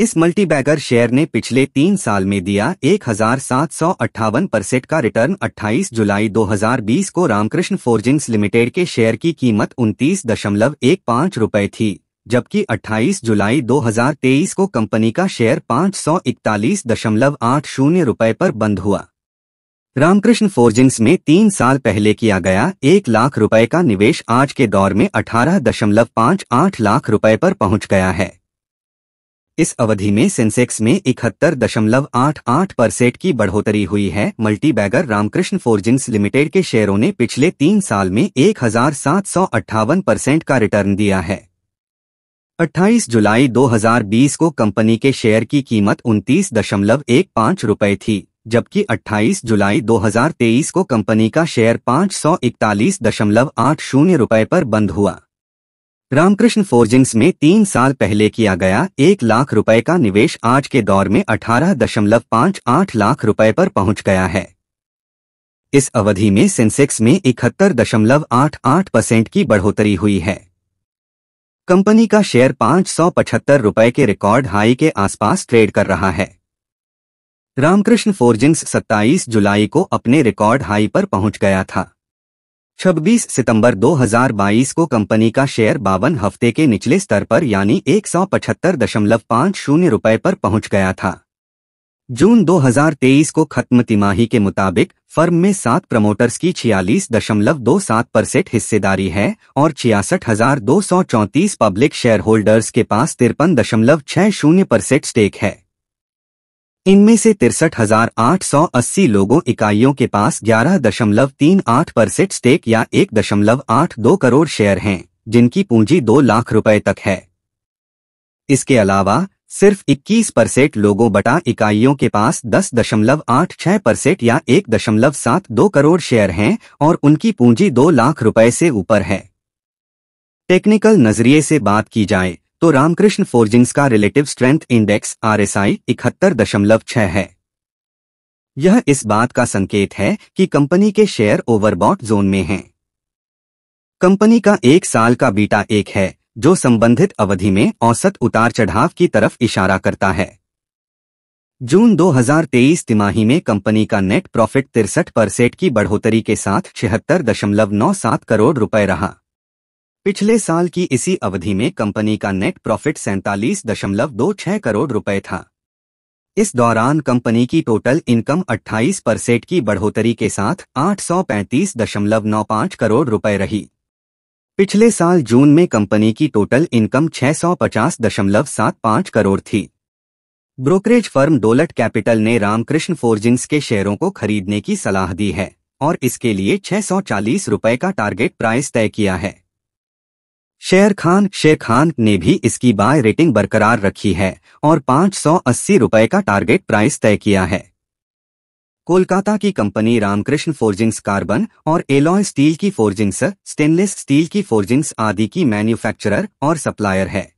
इस multibagger share ने पिछले तीन साल में दिया एक परसेंट का रिटर्न 28 जुलाई 2020 को रामकृष्ण फोर्जिंग्स लिमिटेड के शेयर की कीमत उनतीस दशमलव एक पाँच रुपये थी जबकि 28 जुलाई 2023 को कंपनी का शेयर पाँच सौ इकतालीस दशमलव आठ शून्य रूपए पर बंद हुआ रामकृष्ण फोर्जिंग्स में तीन साल पहले किया गया एक लाख रुपए का निवेश आज के दौर में अठारह दशमलव पाँच आठ लाख रुपए पर पहुंच गया है इस अवधि में सेंसेक्स में इकहत्तर दशमलव आठ आठ परसेंट की बढ़ोतरी हुई है multi bagger Ramakrishna forgings limited के शेयरों ने पिछले तीन साल में एक हजार सात सौ अट्ठावन परसेंट का रिटर्न दिया है 28 जुलाई 2020 को कंपनी के शेयर की कीमत उनतीस दशमलव एक पाँच रुपये थी जबकि 28 जुलाई 2023 को कंपनी का शेयर पाँच सौ इकतालीस दशमलव आठ शून्य रुपये पर बंद हुआ रामकृष्ण फोर्जिंग्स में तीन साल पहले किया गया एक लाख रुपए का निवेश आज के दौर में अठारह दशमलव पाँच आठ लाख रुपए पर पहुंच गया है इस अवधि में सेंसेक्स में इकहत्तर दशमलव आठ आठ परसेंट की बढ़ोतरी हुई है कंपनी का शेयर पाँच सौ पचहत्तर रुपए के रिकॉर्ड हाई के आसपास ट्रेड कर रहा है रामकृष्ण फोर्जिंग्स 27 जुलाई को अपने रिकॉर्ड हाई पर पहुंच गया था 26 सितंबर 2022 को कंपनी का शेयर बावन हफ्ते के निचले स्तर पर यानी एक सौ पचहत्तर दशमलव पाँच शून्य रुपये पर पहुंच गया था जून 2023 को खत्म तिमाही के मुताबिक फर्म में सात प्रमोटर्स की छियालीस दशमलव दो सात परसेंट हिस्सेदारी है और छियासठ हजार दो सौ चौंतीस पब्लिक शेयर होल्डर्स के पास तिरपन दशमलव छह शून्य परसेंट स्टेक है इनमें से तिरसठ हजार आठ सौ अस्सी लोगों इकाइयों के पास ग्यारह दशमलव तीन आठ परसेंट स्टेक या एक दशमलव आठ दो करोड़ शेयर हैं जिनकी पूंजी दो लाख रुपए तक है इसके अलावा सिर्फ 21 परसेंट लोगों बटा इकाइयों के पास दस दशमलव आठ छह परसेंट या एक दशमलव सात दो करोड़ शेयर हैं और उनकी पूंजी दो लाख रुपए से ऊपर है टेक्निकल नजरिए से बात की जाए तो रामकृष्ण फोर्जिंग्स का रिलेटिव स्ट्रेंथ इंडेक्स आरएसआई इकहत्तर दशमलव छह है यह इस बात का संकेत है कि कंपनी के शेयर ओवरबॉट जोन में हैं। कंपनी का एक साल का बीटा एक है जो संबंधित अवधि में औसत उतार चढ़ाव की तरफ इशारा करता है जून 2023 तिमाही में कंपनी का नेट प्रॉफिट तिरसठ परसेंट की बढ़ोतरी के साथ छिहत्तर दशमलव नौ सात करोड़ रुपए रहा पिछले साल की इसी अवधि में कंपनी का नेट प्रॉफिट सैंतालीस दशमलव दो छह करोड़ रुपए था इस दौरान कंपनी की टोटल इनकम 28 परसेंट की बढ़ोतरी के साथ 835.95 करोड़ रुपए रही पिछले साल जून में कंपनी की टोटल इनकम 650.75 करोड़ थी ब्रोकरेज फर्म डोलट कैपिटल ने रामकृष्ण फोर्जिंग्स के शेयरों को खरीदने की सलाह दी है और इसके लिए छह रुपए का टारगेट प्राइस तय किया है शेयर खान शेर खान ने भी इसकी बाय रेटिंग बरकरार रखी है और पांच रुपए का टारगेट प्राइस तय किया है कोलकाता की कंपनी रामकृष्ण फोर्जिंग्स कार्बन और एलॉय स्टील की फोर्जिंग्स स्टेनलेस स्टील की फोर्जिंग्स आदि की मैन्युफैक्चरर और सप्लायर है